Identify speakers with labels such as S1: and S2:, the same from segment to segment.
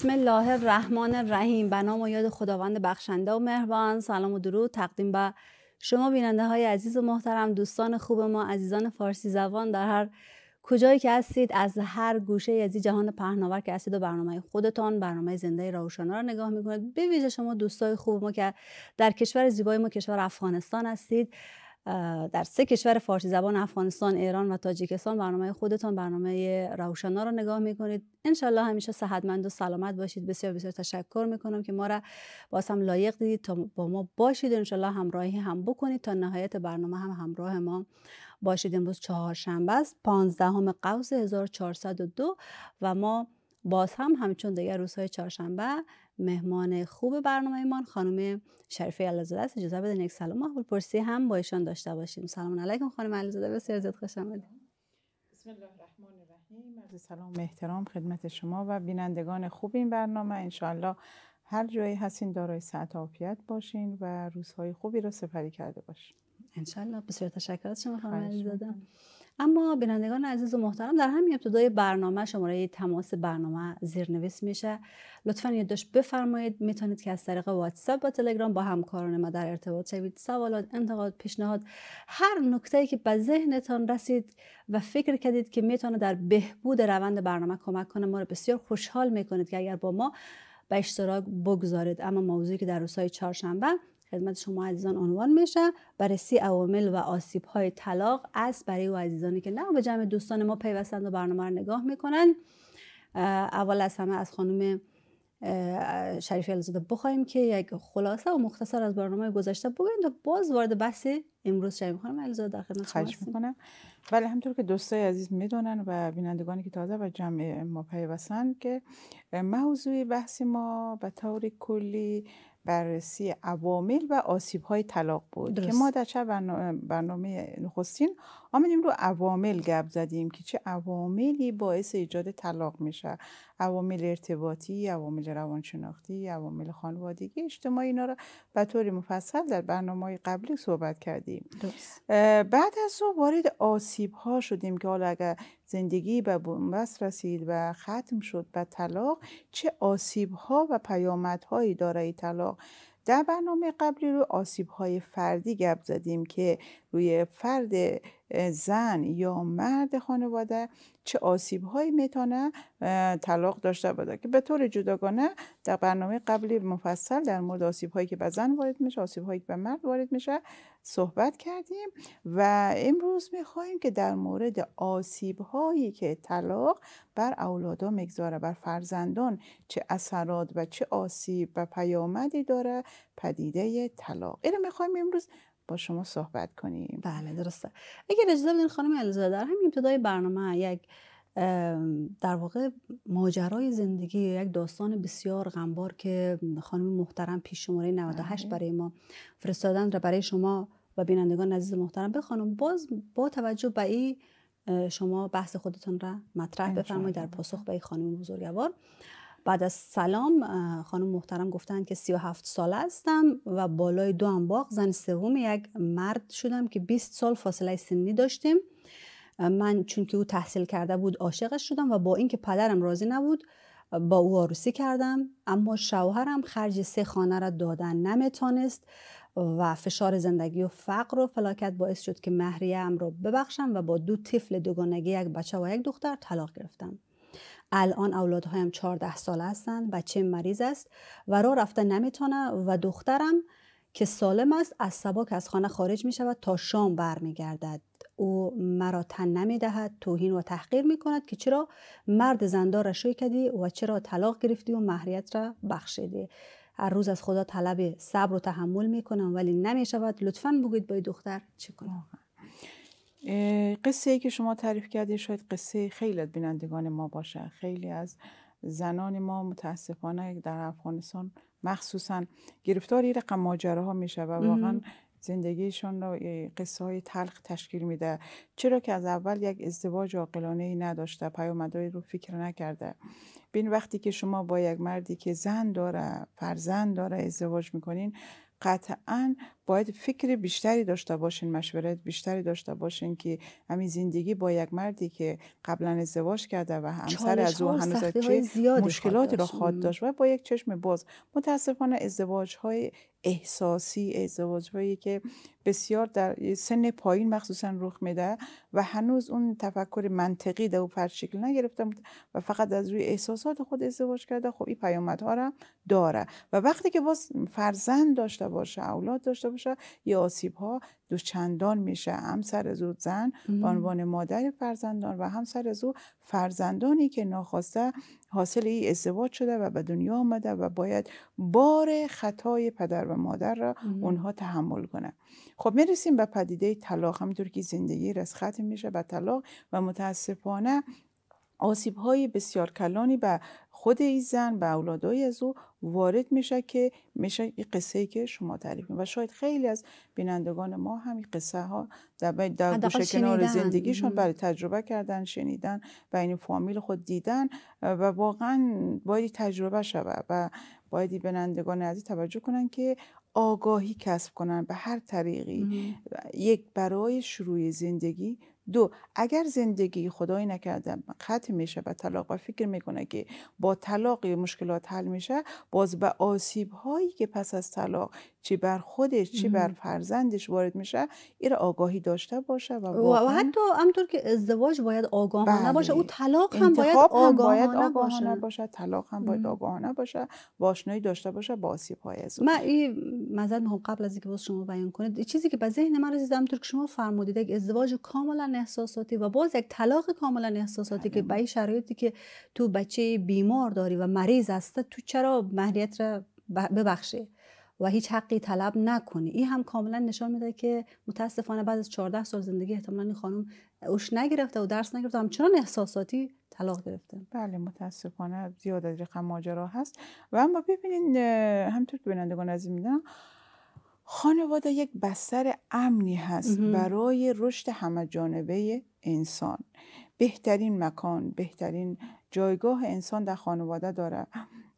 S1: بسم الله الرحمن الرحیم به نام و یاد خداوند بخشنده و مهربان سلام و درود تقدیم به شما بیننده های عزیز و محترم دوستان خوب ما عزیزان فارسی زبان در هر کجایی که هستید از هر گوشه از جهان پهناور که هستید و برنامه خودتان برنامه زنده روشنا را نگاه میکنید به ویژه شما دوستای خوب ما که در کشور زیبای ما کشور افغانستان هستید در سه کشور فارسی زبان افغانستان، ایران و تاجیکستان برنامه خودتان برنامه روشنا رو نگاه میکنید انشالله همیشه صحتمند و سلامت باشید بسیار بسیار تشکر میکنم که ما را باز هم لایق دیدید تا با ما باشید انشالله همراهی هم بکنید تا نهایت برنامه هم همراه ما باشید امروز چهارشنبه است 15 قوس 1402 و ما باز هم همچون دیگر روزهای چهارشنبه مهمان خوب برنامه ایمان خانم شریفه علیزاده است اجازه بدین یک سلام و پرسی هم با ایشان داشته باشیم سلام علیکم خانم علیزاده بسیار زیاد خوش آمدید
S2: بسم الله الرحمن الرحیم عرض سلام و احترام خدمت شما و بینندگان خوب این برنامه انشاالله هر جایی هستین دارای صحت عافیت باشین و روزهای خوبی را سپری کرده باشین انشالله بسیار تشکر از شما خانم علیزاده
S1: اما بینندگان عزیز و محترم در همین ابتدای برنامه شماره تماس برنامه زیرنویس میشه لطفا یادداشت بفرمایید میتونید که از طریق واتساپ و تلگرام با همکاران ما در ارتباط شوید سوالات انتقاد پیشنهاد هر نکته که به ذهنتان رسید و فکر کردید که میتونه در بهبود روند برنامه کمک کنه ما رو بسیار خوشحال میکنید که اگر با ما به اشتراک بگذارید اما موضوعی که در روزهای چهارشنبه خدمت شما عزیزان عنوان میشه بررسی عوامل و آسیب های طلاق از برای و عزیزانی که نه به جمع دوستان ما پیوستند و برنامه رو نگاه میکنن اول از همه از خانم شریف علیزاده بخوایم که یک خلاصه و مختصر از برنامه گذشته بگوییم تا
S2: باز وارد بحث امروز شریف خانم علیزاده در خدمت شما میکنم بله همطور که دوستای عزیز میدونن و بینندگانی که تازه و جمع ما پیوستند که موضوع بحث ما به طور کلی بررسی عوامل و آسیب های طلاق بود که ما در چه برنامه نخستین آمدیم رو عوامل گپ زدیم که چه عواملی باعث ایجاد طلاق میشه عوامل ارتباطی عوامل روانشناختی عوامل خانوادگی اجتماعی اینا رو به طور مفصل در برنامه قبلی صحبت کردیم بعد از او وارد آسیب ها شدیم که حالا اگر زندگی به بنبست رسید و ختم شد به طلاق چه آسیب ها و پیامدهایی داره ای طلاق در برنامه قبلی رو آسیب های فردی گپ زدیم که روی فرد زن یا مرد خانواده چه آسیب هایی میتونه طلاق داشته باشه که به طور جداگانه در برنامه قبلی مفصل در مورد آسیب هایی که به زن وارد میشه آسیب هایی که به مرد وارد میشه صحبت کردیم و امروز میخواهیم که در مورد آسیب هایی که طلاق بر اولادا میگذاره بر فرزندان چه اثرات و چه آسیب و پیامدی داره پدیده طلاق اینو میخوایم امروز با شما صحبت کنیم بله درسته اگر اجازه بدین خانم علیزاده در همین ابتدای
S1: برنامه یک در واقع ماجرای زندگی یک داستان بسیار غمبار که خانم محترم پیش شماره 98 بله. برای ما فرستادن را برای شما و بینندگان عزیز محترم بخوانم باز با توجه به این شما بحث خودتون را مطرح بفرمایید در پاسخ به خانم بزرگوار بعد از سلام خانم محترم گفتند که 37 سال هستم و بالای دو انباق زن سوم یک مرد شدم که 20 سال فاصله سنی داشتیم من چون که او تحصیل کرده بود عاشقش شدم و با اینکه پدرم راضی نبود با او عروسی کردم اما شوهرم خرج سه خانه را دادن نمیتانست و فشار زندگی و فقر و فلاکت باعث شد که مهریه را ببخشم و با دو طفل دوگانگی یک بچه و یک دختر طلاق گرفتم الان اولادهایم چهارده سال هستند بچه مریض است و راه رفته نمیتونه و دخترم که سالم است از سباک از خانه خارج می شود تا شام برمیگردد او مرا تن نمی دهد توهین و تحقیر می کند که چرا مرد زندار را شوی کردی و چرا طلاق گرفتی و مهریت را بخشیدی هر روز از خدا طلب صبر و تحمل می ولی نمی شود لطفا بگید با دختر چه کنم
S2: قصه ای که شما تعریف کردید شاید قصه خیلی از بینندگان ما باشه خیلی از زنان ما متاسفانه در افغانستان مخصوصا گرفتاری رقم ماجره ها میشه و واقعا زندگیشان را قصه های تلخ تشکیل میده چرا که از اول یک ازدواج عاقلانه ای نداشته پیامدهای رو فکر نکرده بین وقتی که شما با یک مردی که زن داره فرزند داره ازدواج میکنین قطعا باید فکر بیشتری داشته باشین مشورت بیشتری داشته باشین که همین زندگی با یک مردی که قبلا ازدواج کرده و همسر از او هنوز چه مشکلاتی را خواهد داشت و با یک چشم باز متاسفانه ازدواج های احساسی ازدواج هایی که بسیار در سن پایین مخصوصا رخ میده و هنوز اون تفکر منطقی در فرد شکل نگرفته و فقط از روی احساسات خود ازدواج کرده خب این پیامدها را داره و وقتی که باز فرزند داشته باشه اولاد داشته باشه یه آسیب ها دو چندان میشه هم سر او زن به عنوان مادر فرزندان و هم سر او فرزندانی که ناخواسته حاصل این ازدواج شده و به دنیا آمده و باید بار خطای پدر و مادر را اونها تحمل کنه خب میرسیم به پدیده طلاق همینطور که زندگی رسخت میشه و طلاق و متاسفانه آسیب های بسیار کلانی به خود این زن به اولادای از او وارد میشه که میشه این قصه ای که شما تعریف و شاید خیلی از بینندگان ما هم این قصه ها در در کنار زندگیشون برای تجربه کردن شنیدن و این فامیل خود دیدن و واقعا باید تجربه شود و باید بینندگان عزیز توجه کنن که آگاهی کسب کنن به هر طریقی یک برای شروع زندگی دو اگر زندگی خدایی نکرده خط میشه و طلاق و فکر میکنه که با طلاق مشکلات حل میشه باز به آسیب هایی که پس از طلاق چی بر خودش چی بر فرزندش وارد میشه ایره آگاهی داشته باشه و, و, حتی
S1: همطور که ازدواج باید
S2: آگاهانه بله. باشه او
S1: طلاق هم باید آگاهانه, باید آگاهانه باشه.
S2: طلاق هم باید آگاهانه باشه واشنایی داشته باشه با آسیب های از من این
S1: مزد میخوام قبل از اینکه باز شما بیان کنید چیزی که به ذهن من رسید همطور که شما فرمودید یک ازدواج کاملا احساساتی و باز یک طلاق کاملا احساساتی بله. که به شرایطی که تو بچه بیمار داری و مریض هسته تو چرا مهریت را ببخشی و هیچ حقی طلب نکنی این هم کاملا نشان میده که متاسفانه بعد از 14 سال زندگی احتمالا این خانم اوش نگرفته و درس نگرفته
S2: همچنان احساساتی طلاق گرفته بله متاسفانه زیاد از رقم ماجرا هست و اما ببینید همطور که بینندگان عزیز میدنم خانواده یک بستر امنی هست برای رشد همه جانبه انسان بهترین مکان بهترین جایگاه انسان در خانواده داره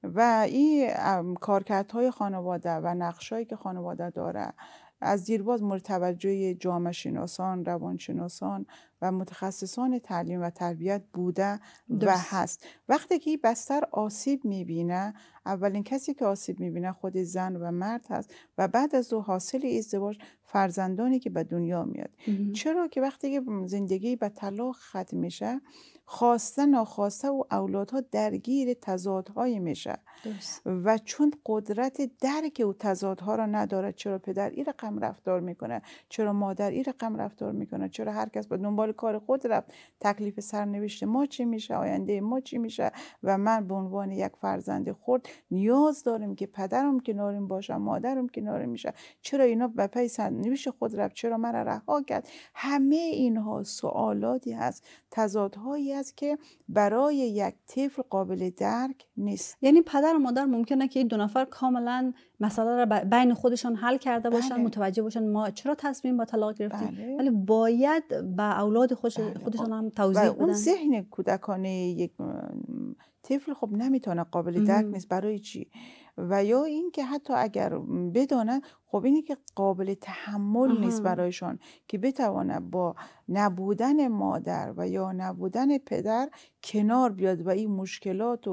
S2: و این کارکردهای خانواده و نقشهایی که خانواده داره از دیرباز مورد توجه جامعه شناسان روانشناسان و متخصصان تعلیم و تربیت بوده و هست وقتی که بستر آسیب میبینه اولین کسی که آسیب میبینه خود زن و مرد هست و بعد از او حاصل ازدواج فرزندانی که به دنیا میاد چرا که وقتی که زندگی به طلاق ختم میشه خواسته ناخواسته و اولادها درگیر تضادهای میشه و چون قدرت درک او تضادها را نداره چرا پدر این رقم رفتار میکنه چرا مادر این رقم رفتار میکنه چرا هر کس به دنبال کار خود رفت تکلیف سرنوشت ما چی میشه آینده ما چی میشه و من به عنوان یک فرزند خرد نیاز دارم که پدرم کنارم باشم مادرم کنارم میشه چرا اینا به پی سرنوشت خود رفت چرا مرا رها کرد همه اینها سوالاتی هست تضادهایی است که برای یک طفل قابل درک نیست یعنی پدر و مادر
S1: ممکنه که این دو نفر کاملا مسئله را بین خودشان حل کرده باشن بله. متوجه باشن ما چرا تصمیم با طلاق گرفتیم بله. ولی باید
S2: به اولاد بله. خودشان خب. هم توضیح بدن اون ذهن کودکانه یک طفل خب نمیتونه قابل درک نیست برای چی و یا اینکه حتی اگر بدونه خب اینه که قابل تحمل نیست برایشان که بتواند با نبودن مادر و یا نبودن پدر کنار بیاد و این مشکلات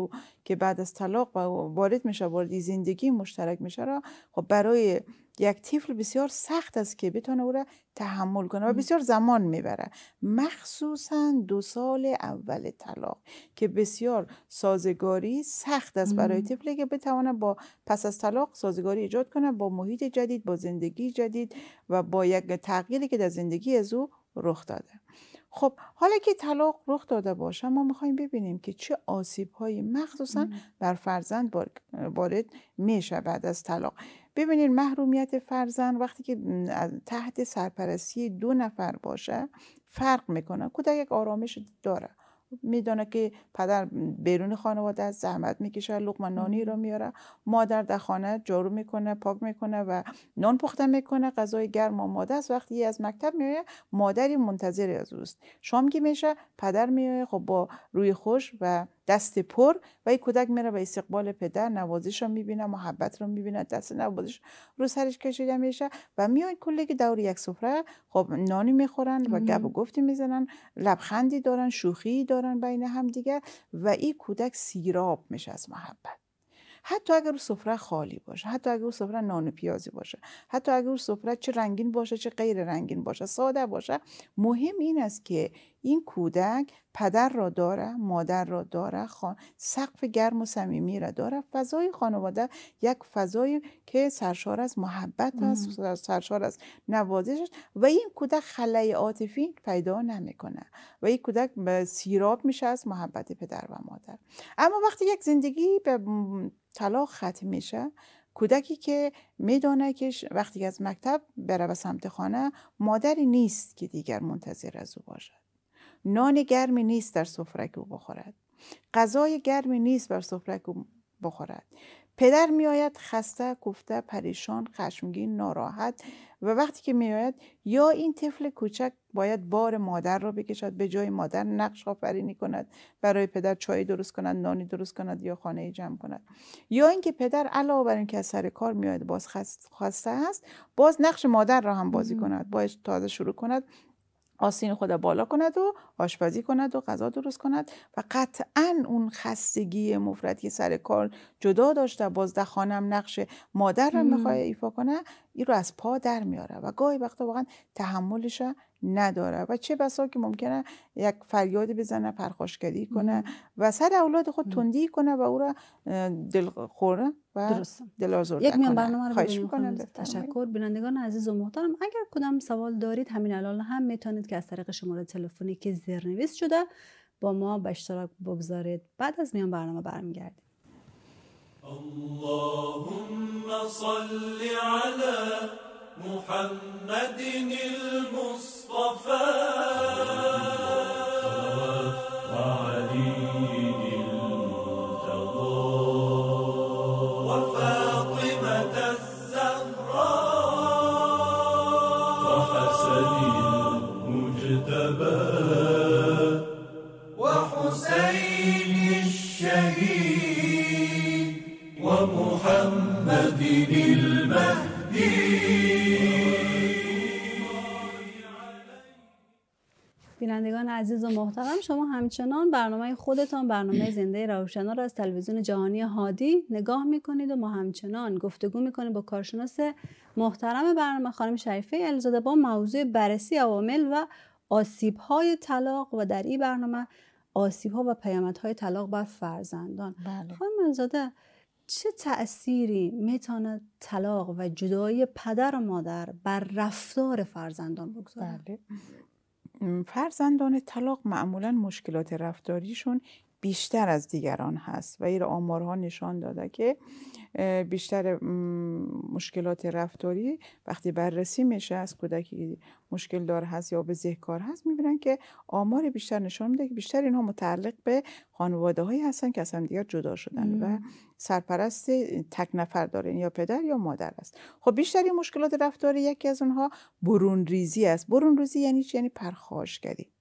S2: که بعد از طلاق وارد میشه وارد زندگی مشترک میشه را خب برای یک طفل بسیار سخت است که بتونه او را تحمل کنه و بسیار زمان میبره مخصوصا دو سال اول طلاق که بسیار سازگاری سخت است برای طفلی که بتونه با پس از طلاق سازگاری ایجاد کنه با محیط جدید با زندگی جدید و با یک تغییری که در زندگی از او رخ داده خب حالا که طلاق رخ داده باشه ما میخوایم ببینیم که چه آسیب های مخصوصا بر فرزند وارد میشه بعد از طلاق ببینید محرومیت فرزند وقتی که تحت سرپرستی دو نفر باشه فرق میکنه کودک یک آرامش داره میدانه که پدر بیرون خانواده از زحمت میکشه لقمه نانی رو میاره مادر در خانه جارو میکنه پاک میکنه و نان پخته میکنه غذای گرم آماده است وقتی از مکتب میایه مادری منتظر از اوست شام میشه پدر میایه خب با روی خوش و دست پر و این کودک میره به استقبال پدر نوازش رو میبینه محبت رو میبینه دست نوازش رو سرش کشیده میشه و میان کلی که دور یک سفره خب نانی میخورن و گپ و گفتی میزنن لبخندی دارن شوخی دارن بین هم دیگه و این کودک سیراب میشه از محبت حتی اگر او سفره خالی باشه حتی اگر او سفره نان پیازی باشه حتی اگر او سفره چه رنگین باشه چه غیر رنگین باشه ساده باشه مهم این است که این کودک پدر را داره مادر را داره خان... سقف گرم و صمیمی را داره فضای خانواده یک فضای که سرشار از محبت است سرشار از نوازش است و این کودک خلای عاطفی پیدا نمیکنه و این کودک سیراب میشه از محبت پدر و مادر اما وقتی یک زندگی به طلاق ختم میشه کودکی که میدانه که وقتی از مکتب بره به سمت خانه مادری نیست که دیگر منتظر از او باشه. نان گرمی نیست در سفرک او بخورد غذای گرمی نیست بر سفرک او بخورد پدر میآید خسته کوفته پریشان خشمگین ناراحت و وقتی که میآید یا این طفل کوچک باید بار مادر را بکشد به جای مادر نقش آفرینی کند برای پدر چای درست کند نانی درست کند یا خانه جمع کند یا اینکه پدر علاوه بر اینکه از سر کار میآید باز خسته هست باز نقش مادر را هم بازی کند باید تازه شروع کند آسین خود بالا کند و آشپزی کند و غذا درست کند و قطعا اون خستگی مفردی سر کار جدا داشته باز خانم نقش مادر رو میخواه ایفا کنه این رو از پا در میاره و گاهی وقتا واقعا تحملش نداره و چه بسا که ممکنه یک فریاد بزنه پرخاشگری کنه و سر اولاد خود تندی کنه و او را دل خوره و دل آزرده یک میان برنامه رو خواهش تشکر
S1: بینندگان عزیز و محترم اگر کدام سوال دارید همین الان هم میتونید که از طریق شماره تلفنی که نویس شده با ما به اشتراک بگذارید بعد از میان برنامه برمیگردیم
S2: اللهم صل على محمد المصطفى
S1: عزیز و محترم شما همچنان برنامه خودتان برنامه زنده روشنا را از تلویزیون جهانی هادی نگاه میکنید و ما همچنان گفتگو میکنیم با کارشناس محترم برنامه خانم شریفه الزاده با موضوع بررسی عوامل و آسیب های طلاق و در این برنامه آسیب ها و های طلاق بر فرزندان بله. خانم الزاده چه تأثیری میتونه طلاق و جدایی پدر و مادر بر رفتار فرزندان بگذارد؟ بله.
S2: فرزندان طلاق معمولا مشکلات رفتاریشون بیشتر از دیگران هست و این آمارها نشان داده که بیشتر مشکلات رفتاری وقتی بررسی میشه از کودکی مشکل دار هست یا به ذهکار هست میبینن که آمار بیشتر نشان میده که بیشتر اینها متعلق به خانواده هایی هستن که از هم دیگر جدا شدن و سرپرست تک نفر دارن یا پدر یا مادر است خب بیشتر این مشکلات رفتاری یکی از اونها برون ریزی است برون ریزی یعنی چی یعنی پرخاشگری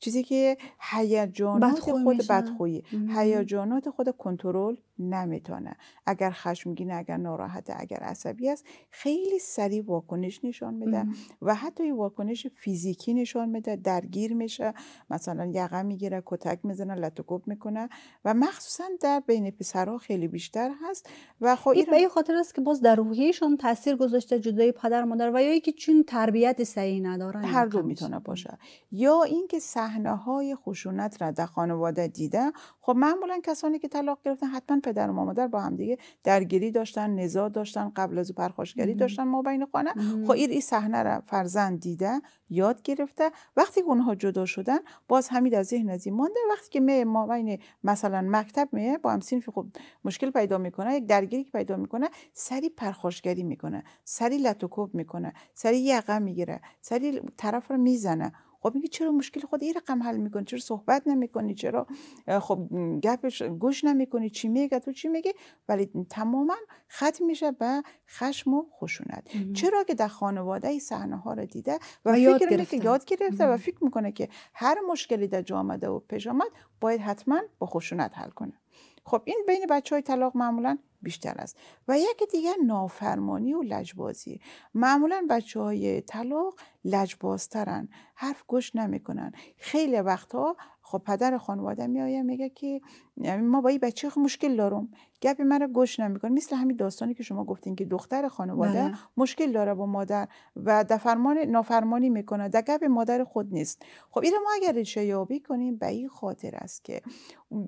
S2: چیزی که هیجانات خود بدخویی هیجانات خود کنترل نمیتونه اگر خشمگینه اگر ناراحت اگر عصبی است خیلی سریع واکنش نشان میده و حتی واکنش فیزیکی نشان میده درگیر میشه مثلا یقه میگیره کتک میزنه لتوکوب میکنه و مخصوصا در بین پسرها خیلی بیشتر هست و خب این به خاطر است که باز در روحیشون تاثیر گذاشته جدای پدر مادر و یا اینکه چون تربیت صحیح ندارن هر دو میتونه باشه یا اینکه صحنه های خشونت را در خانواده دیده خب معمولا کسانی که طلاق گرفتن حتما پدر و مادر با هم دیگه درگیری داشتن نزاع داشتن قبل از پرخاشگری داشتن ما بین خانه خب این صحنه را فرزند دیده یاد گرفته وقتی که اونها جدا شدن باز همین از ذهن از مانده وقتی که می ما مثلا مکتب می با هم سینفی خب مشکل پیدا میکنه یک درگیری که پیدا میکنه سری پرخاشگری میکنه سری لتوکوب میکنه سری یقه میگیره سری طرف رو میزنه خب میگه چرا مشکل خود این رقم حل میکنی چرا صحبت نمیکنی چرا خب گپش گوش نمیکنی چی میگه تو چی میگه ولی تماما ختم میشه به خشم و خشونت چرا که در خانواده صحنه ها رو دیده و, فکر میکنه که یاد گرفته و فکر میکنه که هر مشکلی در جامعه و پیش آمد باید حتما با خشونت حل کنه خب این بین بچه های طلاق معمولا بیشتر است و یکی دیگه نافرمانی و لجبازی معمولا بچه های طلاق لجبازترن حرف گوش نمیکنن خیلی وقتها خب پدر خانواده میآیه میگه که یعنی ما با این بچه خب مشکل دارم گپی مرا گوش نمیکنه مثل همین داستانی که شما گفتین که دختر خانواده بله. مشکل داره با مادر و دفرمان نافرمانی میکنه در گپ مادر خود نیست خب این ما اگر ریشه کنیم به این خاطر است که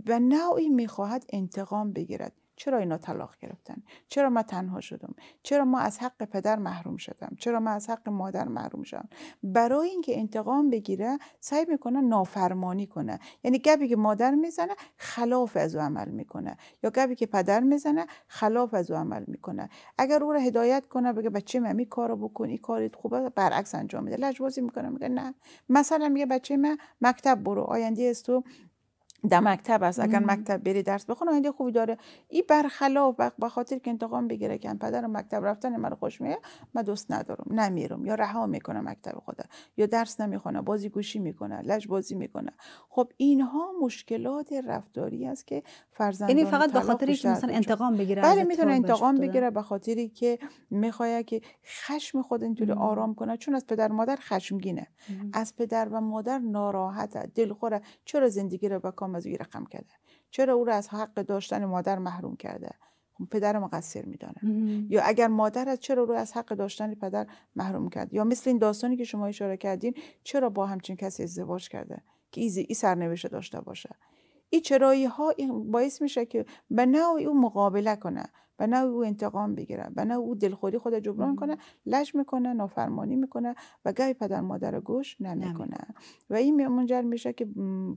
S2: به نوعی میخواهد انتقام بگیرد چرا اینا طلاق گرفتن چرا ما تنها شدم چرا ما از حق پدر محروم شدم چرا ما از حق مادر محروم شدم برای اینکه انتقام بگیره سعی میکنه نافرمانی کنه یعنی گپی که مادر میزنه خلا خلاف از او عمل میکنه یا گبی که پدر میزنه خلاف از او عمل میکنه اگر او را هدایت کنه بگه بچه من این کارو بکن این کارت خوبه برعکس انجام میده لجبازی میکنه میگه نه مثلا میگه بچه من مکتب برو آینده است تو در مکتب است اگر مکتب بری درس بخونه آینده خوبی داره این برخلاف به خاطر که انتقام بگیره که پدر مکتب رفتن من خوش میه من دوست ندارم نمیرم یا رها میکنه مکتب خدا یا درس نمیخونه بازی گوشی میکنه لج بازی میکنه خب اینها مشکلات رفتاری است که فرزند یعنی فقط به خاطر که مثلا انتقام بگیره بله میتونه انتقام بگیره به خاطری که میخواد که خشم خود اینطوری آرام کنه چون از پدر مادر خشمگینه از پدر و مادر ناراحته دلخوره چرا زندگی رو به او رقم کرده چرا او را از حق داشتن مادر محروم کرده خب پدر مقصر میدانه یا اگر مادر چرا رو از حق داشتن پدر محروم کرد یا مثل این داستانی که شما اشاره کردین چرا با همچین کسی ازدواج کرده که ایزی ای سرنوشت داشته باشه این چرایی ها باعث میشه که به نوع او مقابله کنه به نوع او انتقام بگیره به نوع او دلخوری خود جبران کنه لش میکنه نافرمانی میکنه و گای پدر مادر گوش نمیکنه و این منجر میشه که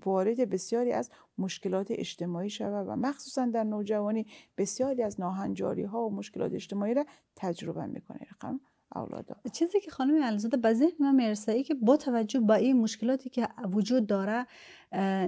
S2: وارد بسیاری از مشکلات اجتماعی شوه و مخصوصا در نوجوانی بسیاری از ناهنجاری ها و مشکلات اجتماعی را تجربه میکنه رقم اولادا چیزی که خانم علیزاده
S1: به ذهن من میرسه ای که با توجه به این مشکلاتی که وجود داره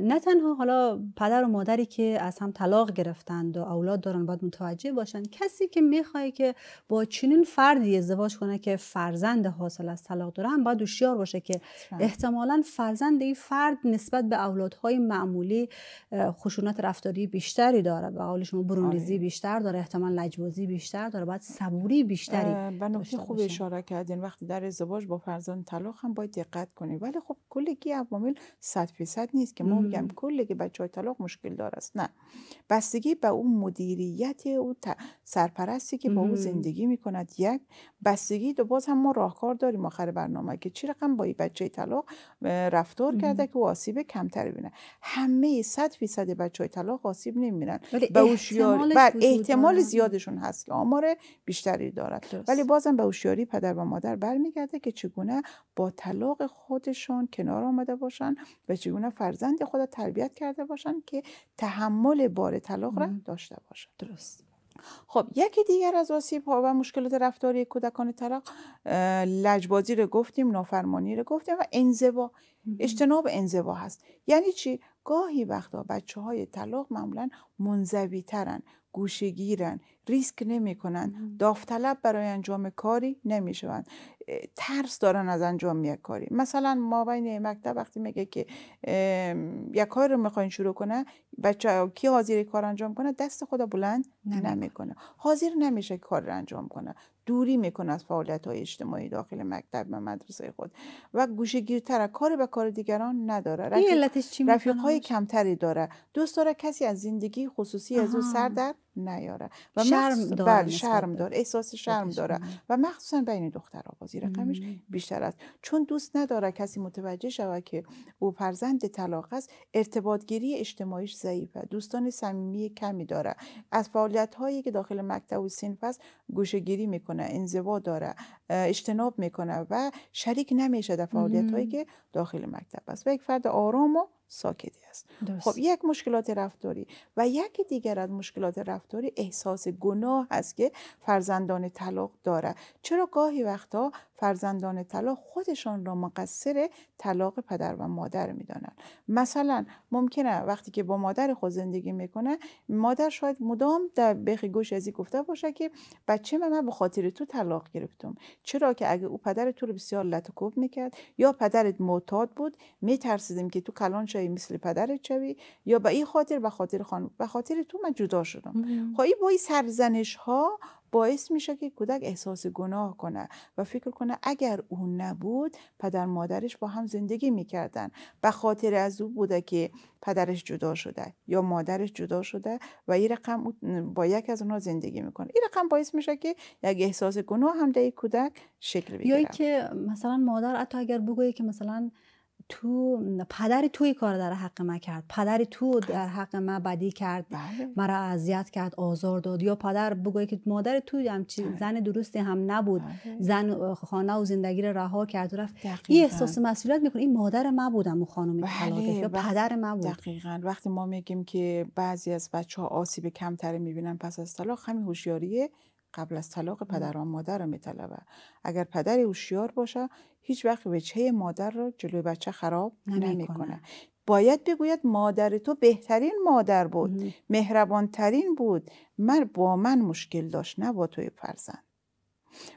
S1: نه تنها حالا پدر و مادری که از هم طلاق گرفتند و اولاد دارن باید متوجه باشن کسی که میخوای که با چنین فردی ازدواج کنه که فرزند حاصل از طلاق داره هم باید هوشیار باشه که بله. احتمالا فرزند این فرد نسبت به اولادهای معمولی خشونت رفتاری بیشتری داره به قول شما برونریزی آره. بیشتر داره احتمال لجبازی
S2: بیشتر داره باید
S1: صبوری
S2: بیشتری و نکته خوب اشاره کردین وقتی در ازدواج با فرزند طلاق هم باید دقت کنیم ولی خب کلی عوامل 100 درصد نیست که ما میگم کلی که بچه های طلاق مشکل دار است نه بستگی به اون مدیریت او سرپرستی که با او زندگی میکند یک بستگی دو باز هم ما راهکار داریم آخر برنامه که چی رقم با این بچه طلاق رفتار کرده که او آسیب کمتر بینه همه 100 فیصد بچه های طلاق آسیب نمیرن به احتمال زیادشون هست که آمار بیشتری دارد ولی بازم به هوشیاری پدر و مادر برمیگرده که چگونه با طلاق خودشان کنار آمده باشن و چگونه فرزند فرزند خدا تربیت کرده باشن که تحمل بار طلاق را داشته باشن درست خب یکی دیگر از آسیب ها و مشکلات رفتاری کودکان طلاق لجبازی را گفتیم نافرمانی را گفتیم و انزوا اجتناب انزوا هست یعنی چی گاهی وقتا بچه های طلاق معمولا منزوی ترن گوشگیرن ریسک نمی کنن داوطلب برای انجام کاری نمی ترس دارن از انجام یک کاری مثلا ما بین مکتب وقتی میگه که یک کار رو میخواین شروع کنه بچه کی حاضر کار انجام کنه دست خدا بلند نمیکنه حاضر نمیشه کار رو انجام کنه دوری میکنه از فعالیت های اجتماعی داخل مکتب و مدرسه خود و گوشه گیرتر کار به کار دیگران نداره رفیق, های کمتری داره دوست داره کسی از زندگی خصوصی از او سر در نیاره و شرم داره بله، شرم داره احساس شرم داره و مخصوصا بین دخترها بازی رقمش بیشتر است چون دوست نداره کسی متوجه شود که او فرزند طلاق است ارتباطگیری اجتماعیش ضعیفه دوستان صمیمی کمی داره از فعالیت هایی که داخل مکتب و سینف است گوشهگیری میکنه انزوا داره اجتناب میکنه و شریک نمیشه در فعالیت هایی که داخل مکتب است و یک فرد آرام و ساکتی است خب یک مشکلات رفتاری و یکی دیگر از مشکلات رفتاری احساس گناه است که فرزندان طلاق داره چرا گاهی وقتا فرزندان طلاق خودشان را مقصر طلاق پدر و مادر میدانند مثلا ممکنه وقتی که با مادر خود زندگی میکنه مادر شاید مدام در بخی گوش ازی گفته باشه که بچه من به خاطر تو طلاق گرفتم چرا که اگه او پدر تو رو بسیار لطکوب میکرد یا پدرت معتاد بود میترسیدیم که تو کلان شوی مثل پدرت شوی یا به این خاطر به خاطر خانم به خاطر تو من جدا شدم خب این با این سرزنش ها باعث میشه که کودک احساس گناه کنه و فکر کنه اگر او نبود پدر مادرش با هم زندگی میکردن به خاطر از او بوده که پدرش جدا شده یا مادرش جدا شده و این رقم با یک از اونها زندگی میکنه این رقم باعث میشه که یک احساس گناه هم در کودک شکل بگیره یا
S1: که مثلا مادر حتی اگر بگویه که مثلا تو پدر توی کار در حق ما کرد پدر تو در حق ما بدی کرد بله. مرا اذیت کرد آزار داد یا پدر بگوی که مادر تو هم بله. زن درستی هم نبود بله. زن خانه و زندگی را رها کرد و رفت این احساس مسئولیت میکنه این مادر ما بودم و خانم بله. یا
S2: پدر ما بود وقتی ما میگیم که بعضی از بچه ها آسیب کمتری میبینن پس از طلاق همین هوشیاریه قبل از طلاق پدر و مادر رو میطلبه اگر پدر هوشیار باشه هیچ وقت وجهه مادر را جلوی بچه خراب نمیکنه باید بگوید مادر تو بهترین مادر بود مهربانترین بود من با من مشکل داشت نه با توی فرزند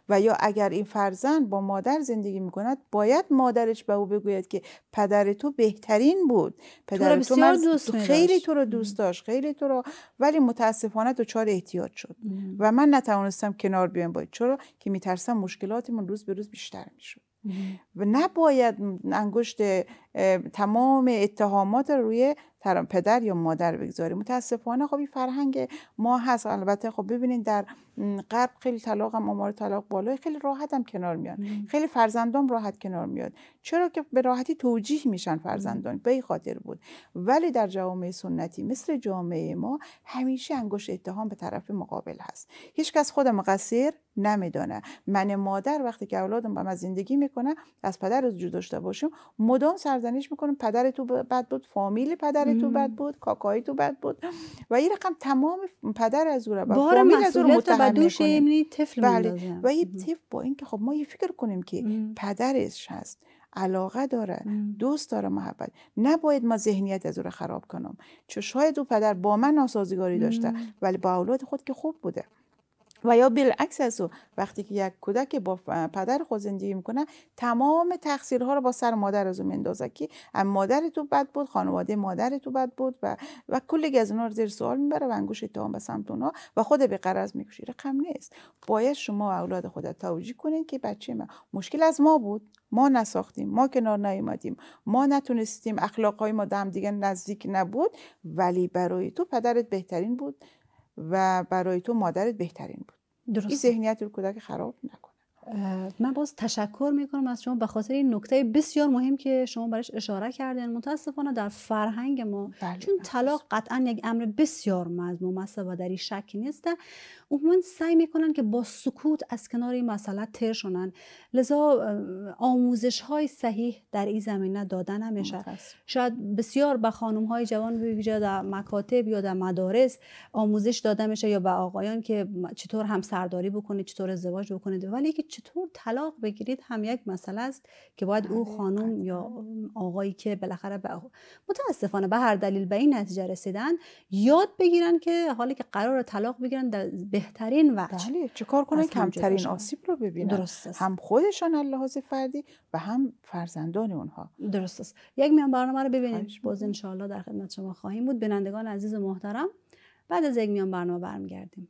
S2: و یا اگر این فرزند با مادر زندگی میکند باید مادرش به او بگوید که پدر تو بهترین بود پدر تو, تو دوست خیلی تو رو دوست داشت خیلی تو رو ولی متاسفانه دچار احتیاط شد و من نتوانستم کنار بیام باید چرا که میترسم مشکلاتمون روز به روز بیشتر میشد و نباید انگشت تمام اتهامات روی ترم پدر یا مادر بگذاریم متاسفانه خب این فرهنگ ما هست البته خب ببینین در غرب خیلی طلاق هم آمار طلاق بالای خیلی راحت هم کنار میاد خیلی فرزندان راحت کنار میاد چرا که به راحتی توجیه میشن فرزندان به این خاطر بود ولی در جامعه سنتی مثل جامعه ما همیشه انگشت اتهام به طرف مقابل هست هیچکس خود مقصر نمیدانه من مادر وقتی که اولادم با من زندگی میکنه از پدر جدا داشته باشم مدام سرزنش میکنم پدر تو بد بود فامیل پدر تو بد بود کاکای تو بد بود و این رقم تمام پدر از او را بار مسئولیت طفل بله. و یه طفل با اینکه خب ما یه فکر کنیم که پدرش هست علاقه داره دوست داره محبت نباید ما ذهنیت از او خراب کنم چون شاید او پدر با من ناسازگاری داشته ولی با اولاد خود که خوب بوده و یا بالعکس از او وقتی که یک کودک با پدر خود زندگی میکنه تمام تقصیرها رو با سر مادر از او میندازه که مادر تو بد بود خانواده مادر تو بد بود و و کلی از اونها رو زیر سوال میبره و انگوش اتهام به سمت اونها و خود به قرض میکشی رقم نیست باید شما و اولاد خودت توجیه کنین که بچه ما مشکل از ما بود ما نساختیم ما کنار نیومدیم ما نتونستیم اخلاقهای ما دم دیگه نزدیک نبود ولی برای تو پدرت بهترین بود و برای تو مادرت بهترین بود درست. این ذهنیت رو کودک خراب نکن من باز تشکر می میکنم از شما به
S1: خاطر این نکته بسیار مهم که شما برش اشاره کردین متاسفانه در فرهنگ ما بله، چون طلاق قطعا یک امر بسیار مذموم است و در این شک نیست عموما سعی میکنن که با سکوت از کنار این مسئله تر شنن لذا آموزش های صحیح در این زمینه داده نمیشه شاید بسیار به خانم های جوان ویژه در مکاتب یا در مدارس آموزش داده میشه یا به آقایان که چطور همسرداری بکنید چطور ازدواج بکنید ولی که چطور طلاق بگیرید هم یک مسئله است که باید او بله، خانم یا آقایی که بالاخره به متاسفانه به هر دلیل به این نتیجه رسیدن یاد بگیرن که حالی که قرار طلاق بگیرن در بهترین
S2: وقت بله چیکار کنن کمترین آسیب رو ببینن هم خودشان لحاظ فردی و هم فرزندان اونها درست است یک میان برنامه رو ببینیم باز انشالله در خدمت شما
S1: خواهیم بود بینندگان عزیز و محترم بعد از یک میان برنامه برمیگردیم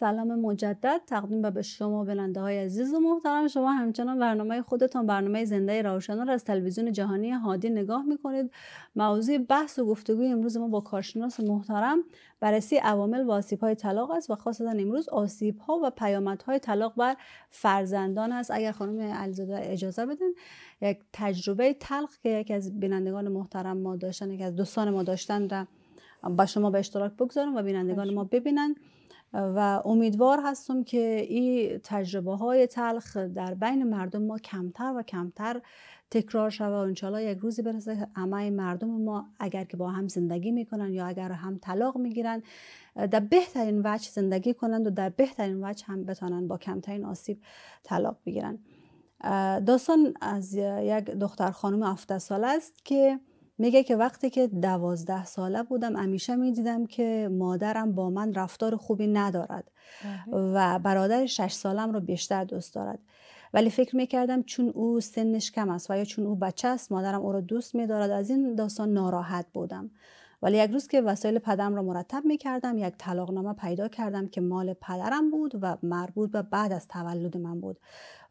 S1: سلام مجدد تقدیم به شما بلنده های عزیز و محترم شما همچنان برنامه خودتان برنامه زنده روشنا را از تلویزیون جهانی هادی نگاه میکنید موضوع بحث و گفتگوی امروز ما با کارشناس محترم بررسی عوامل و آسیب های طلاق است و خاصتا امروز آسیب ها و پیامدهای طلاق بر فرزندان است اگر خانم علیزاده اجازه بدین یک تجربه تلخ که یکی از بینندگان محترم ما داشتن یکی از دوستان ما داشتن را با شما به اشتراک بگذارم و بینندگان ما ببینند و امیدوار هستم که این تجربه های تلخ در بین مردم ما کمتر و کمتر تکرار شود و انشالله یک روزی برسه همه مردم ما اگر که با هم زندگی میکنن یا اگر هم طلاق میگیرن در بهترین وجه زندگی کنند و در بهترین وجه هم بتانند با کمترین آسیب طلاق بگیرن داستان از یک دختر خانم 17 ساله است که میگه که وقتی که دوازده ساله بودم همیشه میدیدم که مادرم با من رفتار خوبی ندارد بله. و برادر شش سالم رو بیشتر دوست دارد ولی فکر میکردم چون او سنش کم است و یا چون او بچه است مادرم او را دوست میدارد از این داستان ناراحت بودم ولی یک روز که وسایل پدرم را مرتب می کردم یک طلاقنامه پیدا کردم که مال پدرم بود و مربوط به بعد از تولد من بود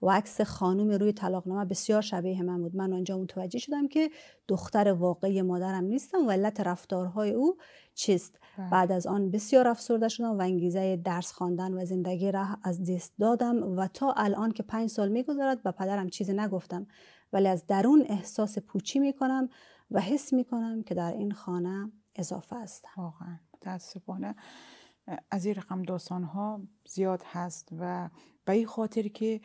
S1: و عکس خانوم روی طلاقنامه بسیار شبیه من بود من آنجا متوجه شدم که دختر واقعی مادرم نیستم و علت رفتارهای او چیست بله. بعد از آن بسیار افسرده شدم و انگیزه درس خواندن و زندگی را از دست دادم و تا الان که پنج سال میگذرد به پدرم چیزی نگفتم ولی از درون احساس پوچی میکنم و
S2: حس میکنم که در این خانه اضافه است. واقعا تاسفانه از این رقم داستان ها زیاد هست و به این خاطر که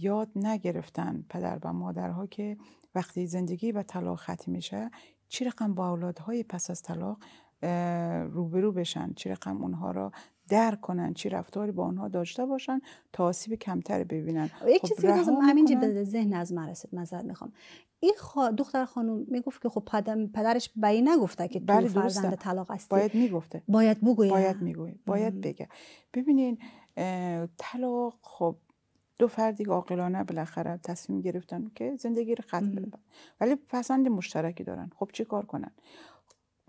S2: یاد نگرفتن پدر و مادرها که وقتی زندگی و طلاق ختم میشه چی رقم با اولادهای پس از طلاق روبرو بشن چی رقم اونها را درک کنن چی رفتاری با آنها داشته باشن تا آسیب کمتر ببینن یک خب، چیزی که جی به
S1: ذهن از من رسید میخوام این خوا... دختر خانم میگفت که
S2: خب پدرش بایی نگفته که بله فرزند طلاق هستی باید میگفته باید بگوی باید میگوی باید بگه ببینین طلاق خب دو فردی عاقلانه بالاخره تصمیم گرفتن که زندگی رو ختم بدن ولی پسند مشترکی دارن خب چی کار کنن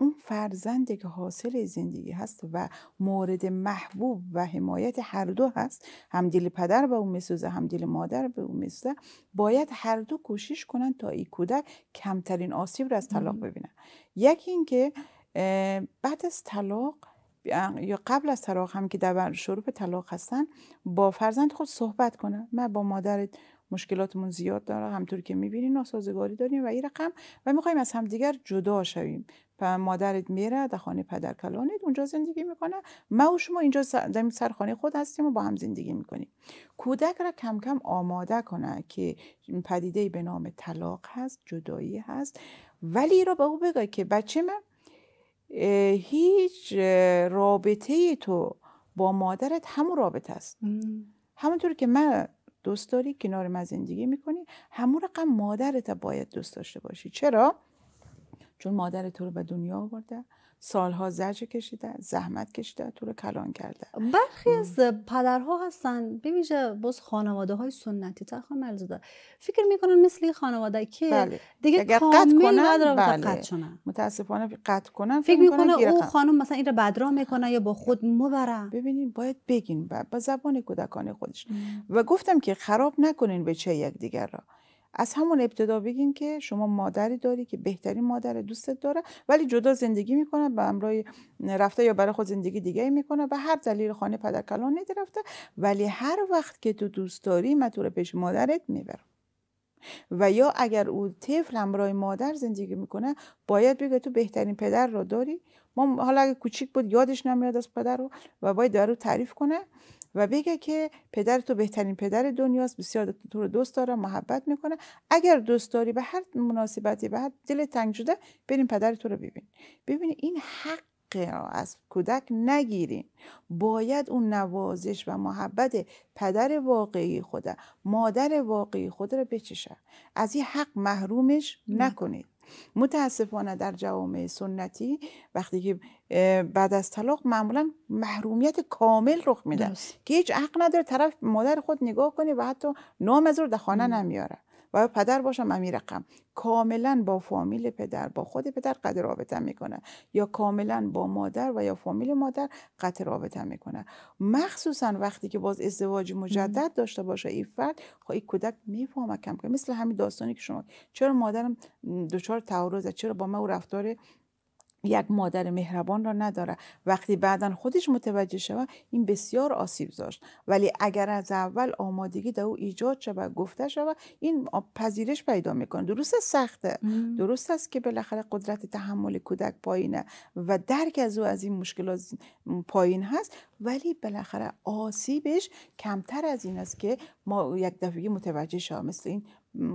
S2: اون فرزندی که حاصل زندگی هست و مورد محبوب و حمایت هر دو هست همدل پدر به او میسوزه همدل مادر به او میسوزه باید هر دو کوشش کنن تا این کودک کمترین آسیب را از طلاق ببینه یکی اینکه بعد از طلاق یا قبل از طلاق هم که در شروع طلاق هستن با فرزند خود صحبت کنن من با مادرت مشکلاتمون زیاد داره همطور که میبینین ناسازگاری داریم و این رقم و میخوایم از همدیگر جدا شویم مادرت میره در خانه پدر کلانت اونجا زندگی میکنه ما و شما اینجا در سر خانه خود هستیم و با هم زندگی میکنیم کودک را کم کم آماده کنه که پدیده به نام طلاق هست جدایی هست ولی را به او بگه که بچه من هیچ رابطه تو با مادرت همون رابطه است همونطور که من دوست داری کنار من زندگی میکنی همون رقم مادرت باید دوست داشته باشی چرا چون مادر تو رو به دنیا آورده سالها زجر کشیده زحمت کشیده تو رو کلان کرده برخی از پدرها هستن ببینید باز خانواده های سنتی
S1: تر خانم فکر میکنن مثل این خانواده که بله. دیگه کامل کنن بله. قد
S2: متاسفانه قط کنن فکر میکنه او خانم مثلا این رو بدرا میکنه یا با خود مبره ببینین باید بگین با, زبان کودکان خودش و گفتم که خراب نکنین به چه یک دیگر را از همون ابتدا بگین که شما مادری داری که بهترین مادر دوستت داره ولی جدا زندگی میکنه به امرای رفته یا برای خود زندگی دیگه میکنه و هر دلیل خانه پدر کلان رفته ولی هر وقت که تو دوست داری من تو پیش مادرت میبرم و یا اگر او طفل همراه مادر زندگی میکنه باید بگه تو بهترین پدر رو داری ما حالا اگه کوچیک بود یادش نمیاد از پدر رو و باید دارو تعریف کنه و بگه که پدر تو بهترین پدر دنیاست بسیار تو رو دوست داره محبت میکنه اگر دوست داری به هر مناسبتی به هر دل تنگ شده بریم پدر تو رو ببین ببین این حق از کودک نگیرین باید اون نوازش و محبت پدر واقعی خوده مادر واقعی خود رو بچشه از این حق محرومش نکنید متاسفانه در جوامع سنتی وقتی که بعد از طلاق معمولا محرومیت کامل رخ میده که هیچ حق نداره طرف مادر خود نگاه کنه و حتی نام از رو در خانه نمیاره و پدر باشم امیرقم کاملا با فامیل پدر با خود پدر قدر رابطه میکنه یا کاملا با مادر و یا فامیل مادر قطع رابطه میکنه مخصوصا وقتی که باز ازدواج مجدد داشته باشه این فرد خب این کودک میفهمه کم که مثل همین داستانی که شما چرا مادرم دچار تعارضه چرا با من او رفتار یک مادر مهربان را نداره وقتی بعدا خودش متوجه شوه این بسیار آسیب داشت ولی اگر از اول آمادگی در او ایجاد و گفته شود این پذیرش پیدا میکنه درست سخته مم. درست است که بالاخره قدرت تحمل کودک پایینه و درک از او از این مشکلات پایین هست ولی بالاخره آسیبش کمتر از این است که ما یک دفعه متوجه شوه مثل این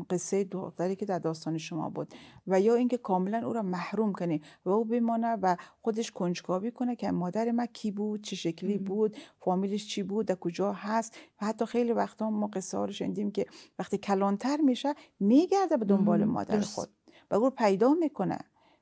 S2: قصه دختری که در داستان شما بود و یا اینکه کاملا او را محروم کنی و او بمانه و خودش کنجکاوی کنه که مادر ما کی بود چه شکلی بود فامیلش چی بود در کجا هست و حتی خیلی وقتا ما قصه ها رو شنیدیم که وقتی کلانتر میشه میگرده به دنبال مادر خود و او پیدا میکنه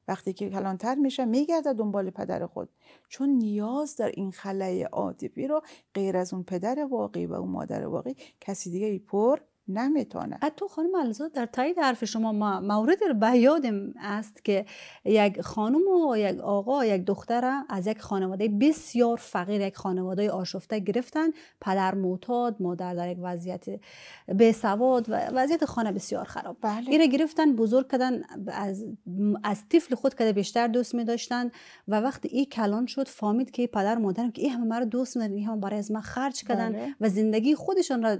S2: وقتی که کلانتر میشه میگرده دنبال پدر خود چون نیاز در این خلای عاطفی رو غیر از اون پدر واقعی و اون مادر واقعی کسی دیگه ای پر نمیتونه حتی خانم علزاد در تایید حرف شما ما موردی به یادم است
S1: که یک خانم و یک آقا یک دختر از یک خانواده بسیار فقیر یک خانواده آشفته گرفتن پدر معتاد مادر در یک وضعیت به سواد و وضعیت خانه بسیار خراب بله. ایره گرفتن بزرگ کردن از از طفل خود کده بیشتر دوست می داشتن و وقتی این کلان شد فامید که پدر مادرم که این همه مرا دوست میدن این برای از من خرج کردن بله. و زندگی خودشان را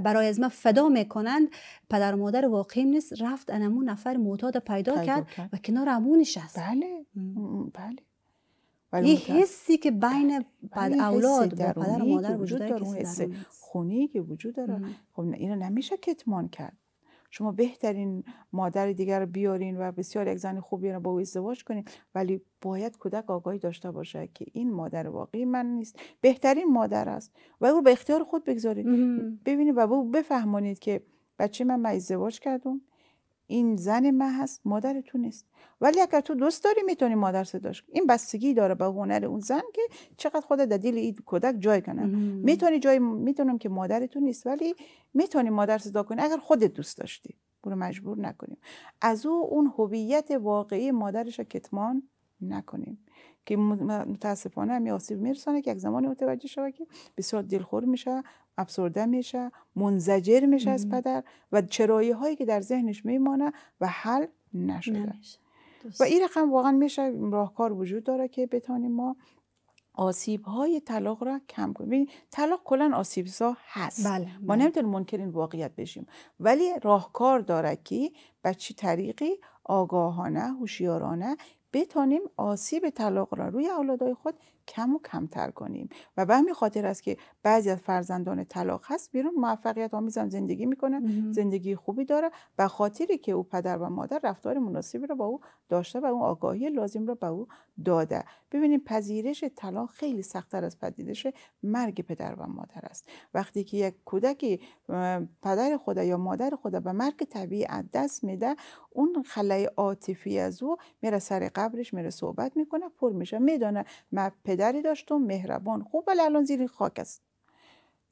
S1: برای از من صدا میکنند پدر مادر واقعی نیست رفت انمون نفر معتاد پیدا, کرد, و کنار امون نشست بله بله. بله،, بله یه حسی که بین بعد اولاد و پدر مادر وجود داره اون حس
S2: خونی که وجود داره خب اینو نمیشه کتمان کرد شما بهترین مادر دیگر رو بیارین و بسیار یک زن خوبی رو با او ازدواج کنین ولی باید کودک آگاهی داشته باشه که این مادر واقعی من نیست بهترین مادر است و او به اختیار خود بگذارید ببینید و او بفهمانید که بچه من من ازدواج کردم این زن من هست مادر تو نیست ولی اگر تو دوست داری میتونی مادر صداش این بستگی داره به هنر اون زن که چقدر خود در دل این کودک جای کنه میتونی جای میتونم که مادر تو نیست ولی میتونی مادر صدا کنی اگر خودت دوست داشتی برو مجبور نکنیم از او اون هویت واقعی مادرش کتمان نکنیم که متاسفانه همی آسیب میرسانه که یک زمانی متوجه شوه که بسیار دلخور میشه افسرده میشه منزجر میشه از پدر و چرایی هایی که در ذهنش میمانه و حل نشده و این رقم واقعا میشه راهکار وجود داره که بتانیم ما آسیب های طلاق را کم کنیم طلاق کلا آسیب سا هست بله، ما بله. نمیتونیم منکر این واقعیت بشیم ولی راهکار داره که به چه طریقی آگاهانه هوشیارانه بتانیم آسیب طلاق را روی اولادهای خود کم و کمتر کنیم و به همین خاطر است که بعضی از فرزندان طلاق هست بیرون موفقیت میزن زندگی میکنه زندگی خوبی داره و خاطری که او پدر و مادر رفتار مناسبی رو با او داشته و اون آگاهی لازم رو به او داده ببینیم پذیرش طلاق خیلی سختتر از پذیرش مرگ پدر و مادر است وقتی که یک کودکی پدر خدا یا مادر خدا به مرگ طبیعی از دست میده اون خلای عاطفی از او میره سر قبرش میره صحبت میکنه پر میشه میدانه پدری داشت و مهربان خوب ولی الان زیر خاک است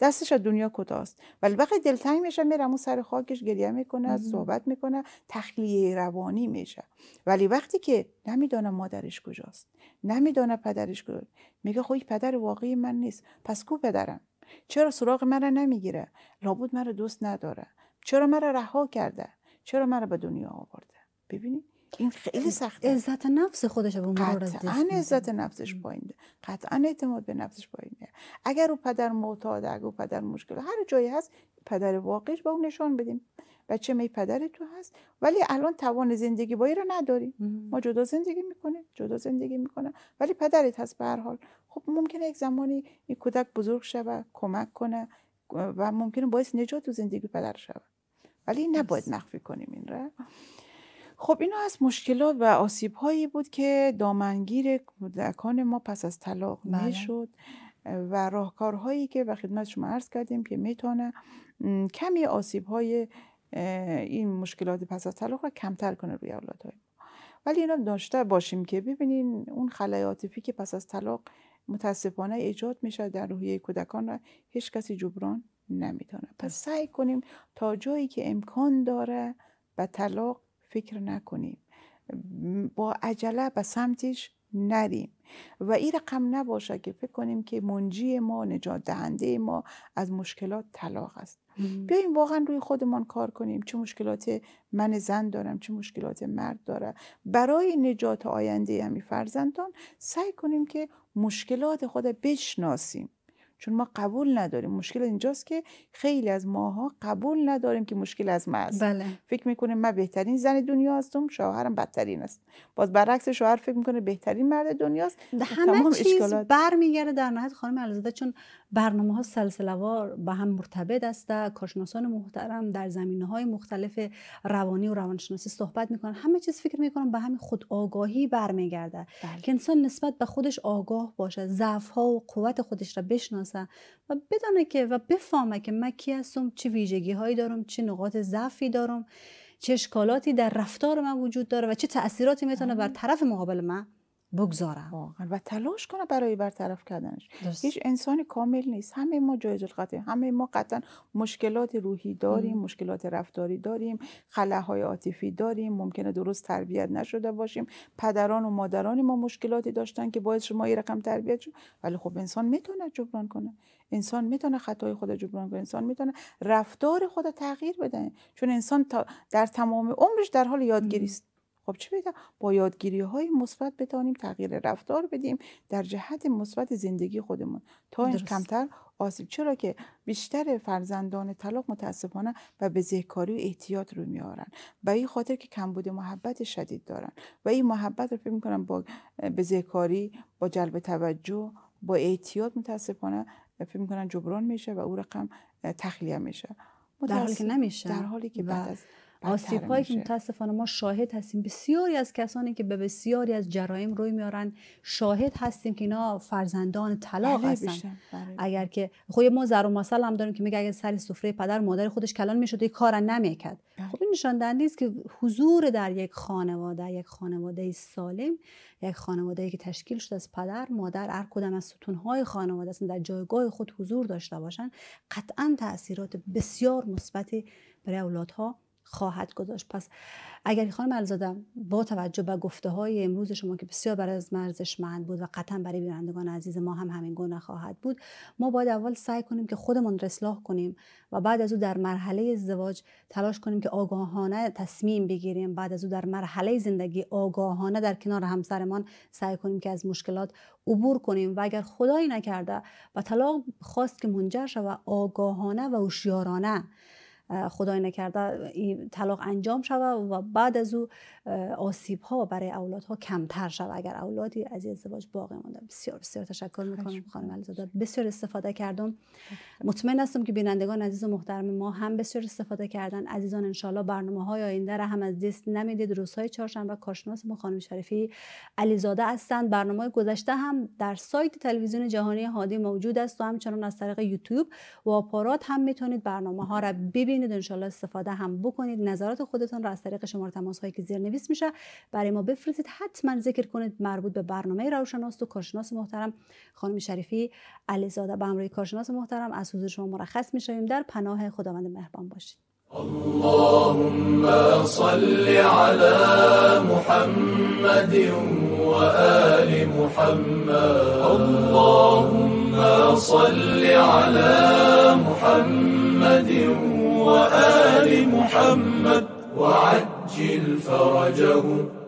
S2: دستش از دنیا کتاست ولی وقتی دلتنگ میشه میرم اون سر خاکش گریه میکنه صحبت میکنه تخلیه روانی میشه ولی وقتی که نمیدانه مادرش کجاست نمیدانه پدرش کجاست میگه خب پدر واقعی من نیست پس کو پدرم چرا سراغ مرا نمیگیره لابد مرا دوست نداره چرا مرا رها کرده چرا مرا به دنیا آورده ببینید این خیلی سخته عزت نفس خودش به قطعا عزت نفسش پایینه قطعا اعتماد به نفسش پایینه اگر او پدر معتاد اگر او پدر مشکل هر جایی هست پدر واقعیش با اون نشان بدیم بچه می پدر تو هست ولی الان توان زندگی با رو نداری ما جدا زندگی میکنه جدا زندگی میکنه ولی پدرت هست به هر حال خب ممکنه یک زمانی این کودک بزرگ شود کمک کنه و ممکنه باعث نجات تو زندگی پدر شود ولی نباید مخفی کنیم این را خب اینا از مشکلات و آسیب هایی بود که دامنگیر کودکان ما پس از طلاق میشد بله. و راهکارهایی که به خدمت شما عرض کردیم که میتونه کمی آسیب های این مشکلات پس از طلاق را کمتر کنه روی اولادهای ما ولی اینا داشته باشیم که ببینین اون خلای که پس از طلاق متاسفانه ایجاد میشه در روحیه کودکان را هیچ کسی جبران نمیدانه پس سعی کنیم تا جایی که امکان داره به طلاق فکر نکنیم با عجله به سمتش نریم و این رقم نباشه که فکر کنیم که منجی ما نجات دهنده ما از مشکلات طلاق است بیایم واقعا روی خودمان کار کنیم چه مشکلات من زن دارم چه مشکلات مرد داره برای نجات آینده همی فرزندان سعی کنیم که مشکلات خود بشناسیم چون ما قبول نداریم مشکل اینجاست که خیلی از ماها قبول نداریم که مشکل از ما است بله. فکر میکنه من بهترین زن دنیا هستم شوهرم بدترین است باز برعکس شوهر فکر میکنه بهترین مرد دنیاست خب، همه چیز اشکالات...
S1: برمیگرده در نهایت خانم علیزاده چون برنامه ها وار به هم مرتبط است کارشناسان محترم در زمینه های مختلف روانی و روانشناسی صحبت میکنن همه چیز فکر میکنم به همین خود آگاهی برمیگرده بله. که انسان نسبت به خودش آگاه باشه ضعف ها و قوت خودش را بشناسه و بدانه که و بفهمه که من کی هستم چه ویژگی هایی دارم چه نقاط ضعفی دارم چه اشکالاتی در رفتار من وجود داره و چه تاثیراتی
S2: میتونه آره. بر طرف مقابل من بگذارم و تلاش کنه برای برطرف کردنش هیچ انسان کامل نیست همه ما جایز القطعی همه ما قطعا مشکلات روحی داریم مشکلات رفتاری داریم خلاهای عاطفی داریم ممکنه درست تربیت نشده باشیم پدران و مادران ما مشکلاتی داشتن که باید شما این رقم تربیت شد ولی خب انسان میتونه جبران کنه انسان میتونه خطای خود جبران کنه انسان میتونه رفتار خود تغییر بده چون انسان تا در تمام عمرش در حال یادگیری است خب چه بگم با یادگیری های مثبت بتانیم تغییر رفتار بدیم در جهت مثبت زندگی خودمون تا این درست. کمتر آسیب چرا که بیشتر فرزندان طلاق متاسفانه و به ذهکاری و احتیاط رو میارن و این خاطر که کم کمبود محبت شدید دارن و این محبت رو فکر میکنن با به ذهکاری با جلب توجه با احتیاط متاسفانه فکر میکنن جبران میشه و او رقم تخلیه میشه در حالی که نمیشه در حالی
S1: که بعد از آسیب هایی که متاسفانه ما شاهد هستیم بسیاری از کسانی که به بسیاری از جرایم روی میارن شاهد هستیم که اینا فرزندان طلاق بله، هستن بله. اگر که خود خب ما زر و مثل هم داریم که میگه اگر سر سفره پدر مادر خودش کلان میشد کارا نمیکرد بله. خب این نشان دهنده است که حضور در یک خانواده یک خانواده سالم یک خانواده که تشکیل شده از پدر مادر هر کدام از ستونهای خانواده است در جایگاه خود حضور داشته باشن قطعا تاثیرات بسیار مثبتی برای اولادها خواهد گذاشت پس اگر خانم علیزاده با توجه به گفته های امروز شما که بسیار برای از معند بود و قطعا برای بینندگان عزیز ما هم همین گونه خواهد بود ما باید اول سعی کنیم که خودمون را کنیم و بعد از او در مرحله ازدواج تلاش کنیم که آگاهانه تصمیم بگیریم بعد از او در مرحله زندگی آگاهانه در کنار همسرمان سعی کنیم که از مشکلات عبور کنیم و اگر خدایی نکرده و طلاق خواست که منجر شود آگاهانه و هوشیارانه خدای نکرده طلاق انجام شود و بعد از او آسیب ها برای اولادها کمتر شود اگر اولادی از ازدواج باقی مانده بسیار بسیار تشکر میکنم خانم علیزاده بسیار استفاده کردم مطمئن هستم که بینندگان عزیز و محترم ما هم بسیار استفاده کردن عزیزان انشالله برنامه های آینده را هم از دست نمیدید روزهای چهارشنبه کارشناس ما خانم شریفی علیزاده هستند برنامه گذشته هم در سایت تلویزیون جهانی هادی موجود است و همچنان از طریق یوتیوب و آپارات هم میتونید برنامه ها را ببینید میتونید انشالله استفاده هم بکنید نظرات خودتون را از طریق شماره تماس هایی که زیر نویس میشه برای ما بفرستید حتما ذکر کنید مربوط به برنامه روشناست و کارشناس محترم خانم شریفی علیزاده به همراه کارشناس محترم از حضور شما مرخص میشویم در پناه خداوند مهربان باشید اللهم صل على محمد وآل محمد اللهم صل على محمد وآل محمد وعجل فرجه